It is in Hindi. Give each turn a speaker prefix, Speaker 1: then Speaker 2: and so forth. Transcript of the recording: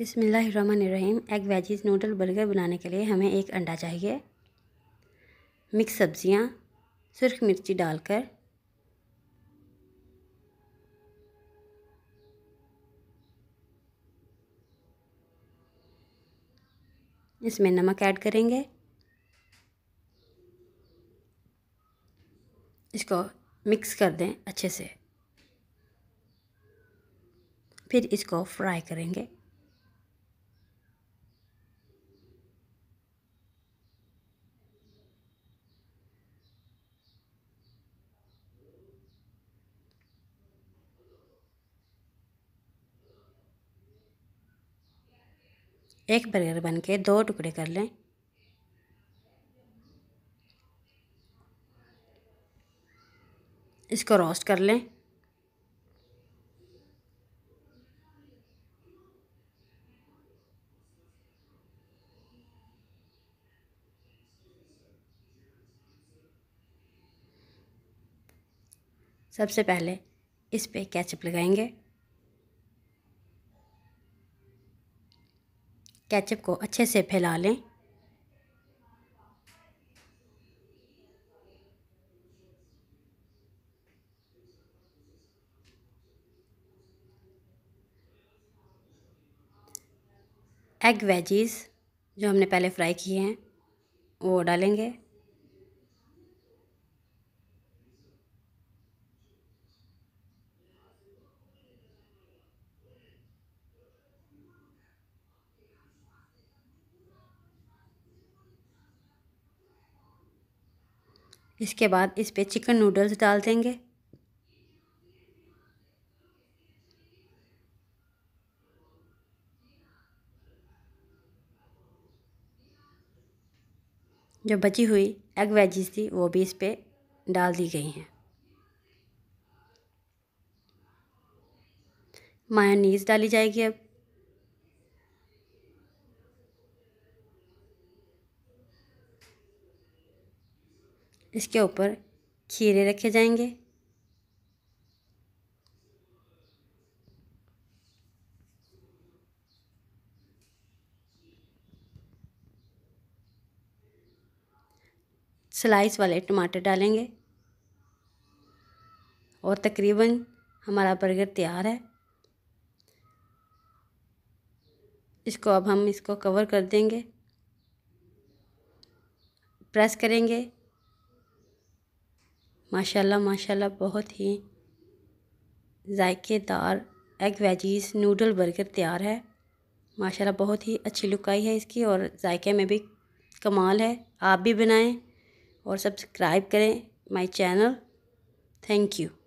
Speaker 1: बिसमीम एग वेजीज नूडल बर्गर बनाने के लिए हमें एक अंडा चाहिए मिक्स सब्ज़ियाँ सुर्ख मिर्ची डालकर इसमें नमक ऐड करेंगे इसको मिक्स कर दें अच्छे से फिर इसको फ्राई करेंगे एक बर्गर बन के दो टुकड़े कर लें इसको रोस्ट कर लें सबसे पहले इस पे कैचअप लगाएंगे केचप को अच्छे से फैला लें एग वेजीज़ जो हमने पहले फ्राई किए हैं वो डालेंगे इसके बाद इस पर चिकन नूडल्स डाल देंगे जो बची हुई एग वेजीज थी वो भी इस पर डाल दी गई हैं मायोनीज़ डाली जाएगी अब इसके ऊपर खीरे रखे जाएंगे स्लाइस वाले टमाटर डालेंगे और तकरीबन हमारा बर्गर तैयार है इसको अब हम इसको कवर कर देंगे प्रेस करेंगे माशाल्लाह माशाल्लाह बहुत ही ज़ायकेदार एग वेजीज़ नूडल बर्गर तैयार है माशाल्लाह बहुत ही अच्छी लुक आई है इसकी और जायके में भी कमाल है आप भी बनाएं और सब्सक्राइब करें माय चैनल थैंक यू